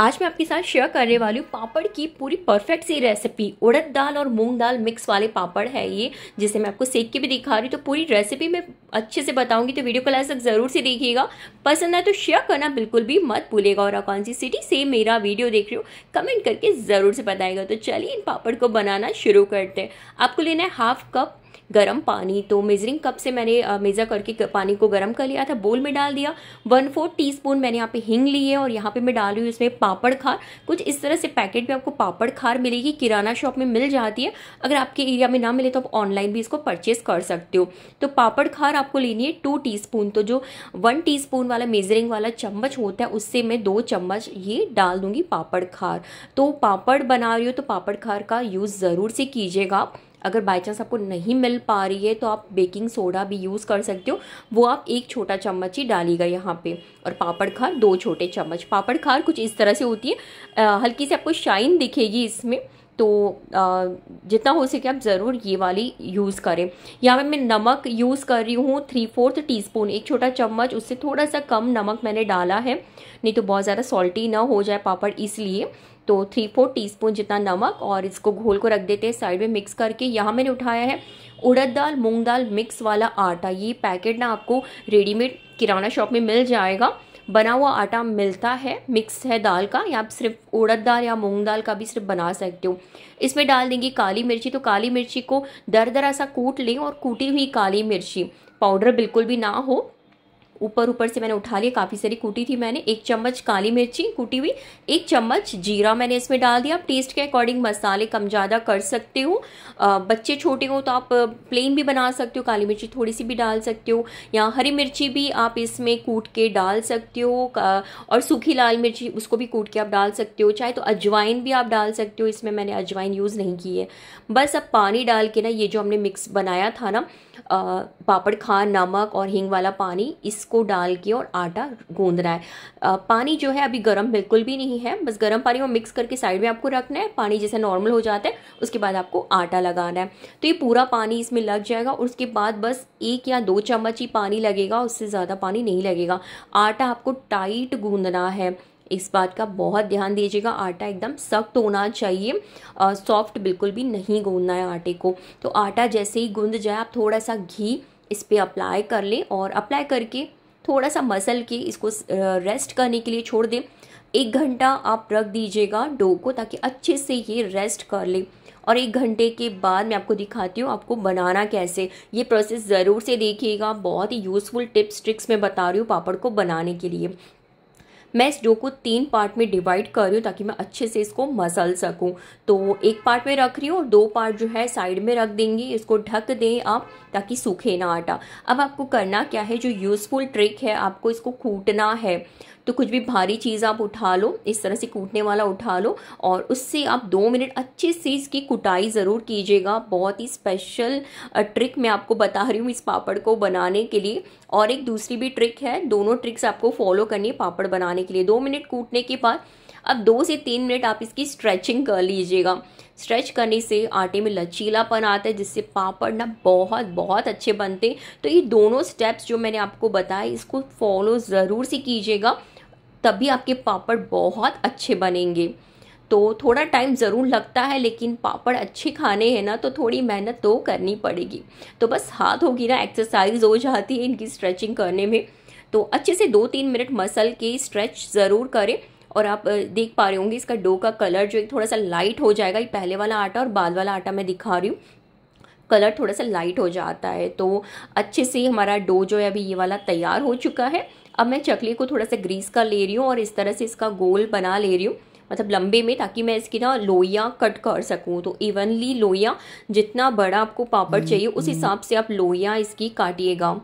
आज मैं आपके साथ शेयर करने वाली हूँ पापड़ की पूरी परफेक्ट सी रेसिपी उड़द दाल और मूंग दाल मिक्स वाले पापड़ है ये जिसे मैं आपको सेक के भी दिखा रही हूँ तो पूरी रेसिपी मैं अच्छे से बताऊंगी तो वीडियो को लास्ट तक ज़रूर से देखिएगा पसंद आए तो शेयर करना बिल्कुल भी मत भूलेगा और कौन सी सिटी से मेरा वीडियो देख रही हो कमेंट करके ज़रूर से बताएगा तो चलिए इन पापड़ को बनाना शुरू करते हैं आपको लेना है हाफ कप गर्म पानी तो मेजरिंग कप से मैंने मेज़र करके पानी को गर्म कर लिया था बोल में डाल दिया वन फोर्थ टी स्पून मैंने यहाँ पे हिंग ली है और यहाँ पे मैं डाल रही हूँ इसमें पापड़ खार कुछ इस तरह से पैकेट में आपको पापड़ खार मिलेगी किराना शॉप में मिल जाती है अगर आपके एरिया में ना मिले तो आप ऑनलाइन भी इसको परचेस कर सकते हो तो पापड़ खार आपको लेनी है टू टी तो जो वन टी वाला मेजरिंग वाला चम्मच होता है उससे मैं दो चम्मच ये डाल दूंगी पापड़ खार तो पापड़ बना रही हो तो पापड़ खार का यूज़ ज़रूर से कीजिएगा आप अगर बाई चांस आपको नहीं मिल पा रही है तो आप बेकिंग सोडा भी यूज़ कर सकते हो वो आप एक छोटा चम्मच ही डालिएगा यहाँ पे और पापड़ खार दो छोटे चम्मच पापड़ खार कुछ इस तरह से होती है आ, हल्की से आपको शाइन दिखेगी इसमें तो आ, जितना हो सके आप ज़रूर ये वाली यूज़ करें यहाँ पे मैं नमक यूज़ कर रही हूँ थ्री फोर्थ स्पून एक छोटा चम्मच उससे थोड़ा सा कम नमक मैंने डाला है नहीं तो बहुत ज़्यादा सॉल्टी ना हो जाए पापड़ इसलिए तो थ्री फोर टीस्पून जितना नमक और इसको घोल को रख देते हैं साइड में मिक्स करके यहाँ मैंने उठाया है उड़द दाल मूंग दाल मिक्स वाला आटा ये पैकेट ना आपको रेडीमेड किराना शॉप में मिल जाएगा बना हुआ आटा मिलता है मिक्स है दाल का या आप सिर्फ उड़द दाल या मूंग दाल का भी सिर्फ बना सकते हो इसमें डाल देंगे काली मिर्ची तो काली मिर्ची को दर दरा सा कूट लें और कूटी हुई काली मिर्ची पाउडर बिल्कुल भी ना हो ऊपर ऊपर से मैंने उठा लिया काफ़ी सारी कूटी थी मैंने एक चम्मच काली मिर्ची कूटी हुई एक चम्मच जीरा मैंने इसमें डाल दिया आप टेस्ट के अकॉर्डिंग मसाले कम ज़्यादा कर सकते हो बच्चे छोटे हो तो आप प्लेन भी बना सकते हो काली मिर्ची थोड़ी सी भी डाल सकते हो या हरी मिर्ची भी आप इसमें कूट के डाल सकते हो और सूखी लाल मिर्ची उसको भी कूट के आप डाल सकते हो चाहे तो अजवाइन भी आप डाल सकते हो इसमें मैंने अजवाइन यूज़ नहीं की है बस अब पानी डाल के ना ये जो हमने मिक्स बनाया था ना पापड़ खा नमक और हींग वाला पानी इस को डाल के और आटा गूंदना है आ, पानी जो है अभी गर्म बिल्कुल भी नहीं है बस गर्म पानी में मिक्स करके साइड में आपको रखना है पानी जैसे नॉर्मल हो जाता है उसके बाद आपको आटा लगाना है तो ये पूरा पानी इसमें लग जाएगा और उसके बाद बस एक या दो चम्मच ही पानी लगेगा उससे ज़्यादा पानी नहीं लगेगा आटा आपको टाइट गूंदना है इस बात का बहुत ध्यान दीजिएगा आटा एकदम सख्त होना चाहिए सॉफ्ट बिल्कुल भी नहीं गूंदना है आटे को तो आटा जैसे ही गूंद जाए आप थोड़ा सा घी इस पर अप्लाई कर लें और अप्लाई करके थोड़ा सा मसल के इसको रेस्ट करने के लिए छोड़ दें एक घंटा आप रख दीजिएगा डो को ताकि अच्छे से ये रेस्ट कर ले और एक घंटे के बाद मैं आपको दिखाती हूँ आपको बनाना कैसे ये प्रोसेस ज़रूर से देखिएगा बहुत ही यूज़फुल टिप्स ट्रिक्स मैं बता रही हूँ पापड़ को बनाने के लिए मैं इस डो को तीन पार्ट में डिवाइड कर रही हूँ ताकि मैं अच्छे से इसको मसल सकूँ तो एक पार्ट में रख रही हूँ और दो पार्ट जो है साइड में रख देंगी इसको ढक दें आप ताकि सूखे ना आटा अब आपको करना क्या है जो यूज़फुल ट्रिक है आपको इसको कूटना है तो कुछ भी भारी चीज़ आप उठा लो इस तरह से कूटने वाला उठा लो और उससे आप दो मिनट अच्छे से इसकी कुटाई ज़रूर कीजिएगा बहुत ही स्पेशल ट्रिक मैं आपको बता रही हूँ इस पापड़ को बनाने के लिए और एक दूसरी भी ट्रिक है दोनों ट्रिक्स आपको फॉलो करनी है पापड़ बनाने के लिए दो मिनट कूटने के बाद अब दो से तीन मिनट आप इसकी स्ट्रेचिंग कर लीजिएगा स्ट्रेच करने से आटे में लचीलापन आता है जिससे पापड़ ना बहुत बहुत अच्छे बनते हैं तो ये दोनों स्टेप्स जो मैंने आपको बताए इसको फॉलो ज़रूर से कीजिएगा तभी आपके पापड़ बहुत अच्छे बनेंगे तो थोड़ा टाइम ज़रूर लगता है लेकिन पापड़ अच्छे खाने हैं ना तो थोड़ी मेहनत तो करनी पड़ेगी तो बस हाथ होगी ना एक्सरसाइज हो जाती है इनकी स्ट्रेचिंग करने में तो अच्छे से दो तीन मिनट मसल के स्ट्रेच ज़रूर करें और आप देख पा रहे होंगे इसका डो का कलर जो एक थोड़ा सा लाइट हो जाएगा ये पहले वाला आटा और बाद वाला आटा मैं दिखा रही हूँ कलर थोड़ा सा लाइट हो जाता है तो अच्छे से हमारा डो जो है अभी ये वाला तैयार हो चुका है अब मैं चकली को थोड़ा सा ग्रीस कर ले रही हूँ और इस तरह से इसका गोल बना ले रही हूँ मतलब लंबे में ताकि मैं इसकी ना लोइयाँ कट कर सकूँ तो इवनली लोइयाँ जितना बड़ा आपको पापड़ हम्म, चाहिए उस हम्म। हिसाब से आप लोइयाँ इसकी काटिएगा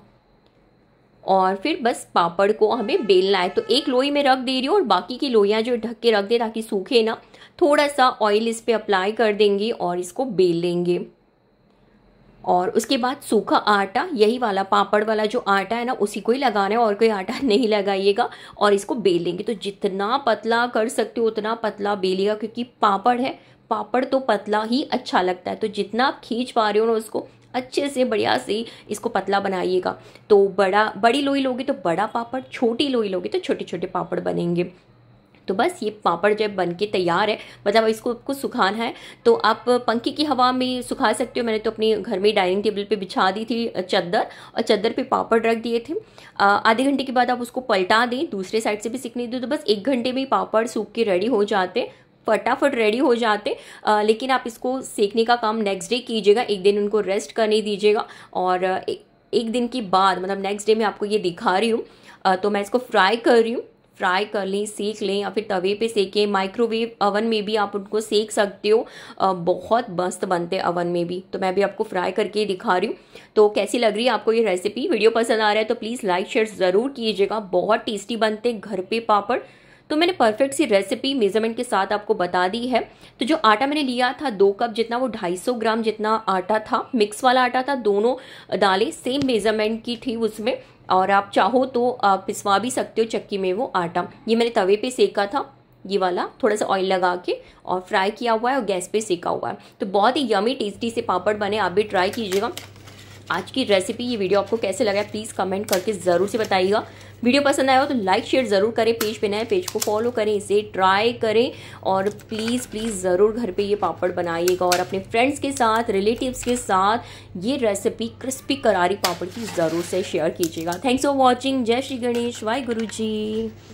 और फिर बस पापड़ को हमें बेलना है तो एक लोई में रख दे रही हूँ और बाकी की लोइयाँ जो ढक के रख दे ताकि सूखे ना थोड़ा सा ऑयल इस पर अप्लाई कर देंगे और इसको बेल लेंगे और उसके बाद सूखा आटा यही वाला पापड़ वाला जो आटा है ना उसी को ही लगाना है और कोई आटा नहीं लगाइएगा और इसको बेल लेंगे तो जितना पतला कर सकते हो उतना पतला बेलिएगा क्योंकि पापड़ है पापड़ तो पतला ही अच्छा लगता है तो जितना आप खींच पा रहे हो ना उसको अच्छे से बढ़िया से इसको पतला बनाइएगा तो बड़ा बड़ी लोई लोगे तो बड़ा पापड़ छोटी लोई लोगे तो छोटे छोटे पापड़ बनेंगे तो बस ये पापड़ जब बन के तैयार है मतलब इसको आपको सुखाना है तो आप पंखी की हवा में सुखा सकते हो मैंने तो अपने घर में डाइनिंग टेबल पे बिछा दी थी चद्दर और चद्दर पे पापड़ रख दिए थे आधे घंटे के बाद आप उसको पलटा दें दूसरे साइड से भी सीखने दें तो बस एक घंटे में ही पापड़ सूख के रेडी हो जाते फटाफट रेडी हो जाते आ, लेकिन आप इसको सेकने का काम नेक्स्ट डे कीजिएगा एक दिन उनको रेस्ट करने दीजिएगा और एक, एक दिन के बाद मतलब नेक्स्ट डे मैं आपको ये दिखा रही हूँ तो मैं इसको फ्राई कर रही हूँ ट्राई कर लें सेक लें या फिर तवे पे सेकें माइक्रोवेव अवन में भी आप उनको सेक सकते हो बहुत मस्त बनते हैं अवन में भी तो मैं भी आपको फ्राई करके दिखा रही हूँ तो कैसी लग रही है आपको ये रेसिपी वीडियो पसंद आ रहा है तो प्लीज़ लाइक शेयर ज़रूर कीजिएगा बहुत टेस्टी बनते घर पर पापड़ तो मैंने परफेक्ट सी रेसिपी मेजरमेंट के साथ आपको बता दी है तो जो आटा मैंने लिया था दो कप जितना वो 250 ग्राम जितना आटा था मिक्स वाला आटा था दोनों दालें सेम मेजरमेंट की थी उसमें और आप चाहो तो आप पिसवा भी सकते हो चक्की में वो आटा ये मैंने तवे पे सेका था ये वाला थोड़ा सा ऑयल लगा के और फ्राई किया हुआ है और गैस पे सेका हुआ है तो बहुत ही यमी टेस्टी से पापड़ बने आप भी ट्राई कीजिएगा आज की रेसिपी ये वीडियो आपको कैसे लगा प्लीज़ कमेंट करके ज़रूर से बताइएगा वीडियो पसंद आया हो तो लाइक शेयर ज़रूर करें पेज पे नए पेज को फॉलो करें इसे ट्राई करें और प्लीज़ प्लीज़ ज़रूर घर पे ये पापड़ बनाइएगा और अपने फ्रेंड्स के साथ रिलेटिव्स के साथ ये रेसिपी क्रिस्पी करारी पापड़ की ज़रूर से शेयर कीजिएगा थैंक्स फॉर वॉचिंग जय श्री गणेश वाई गुरु जी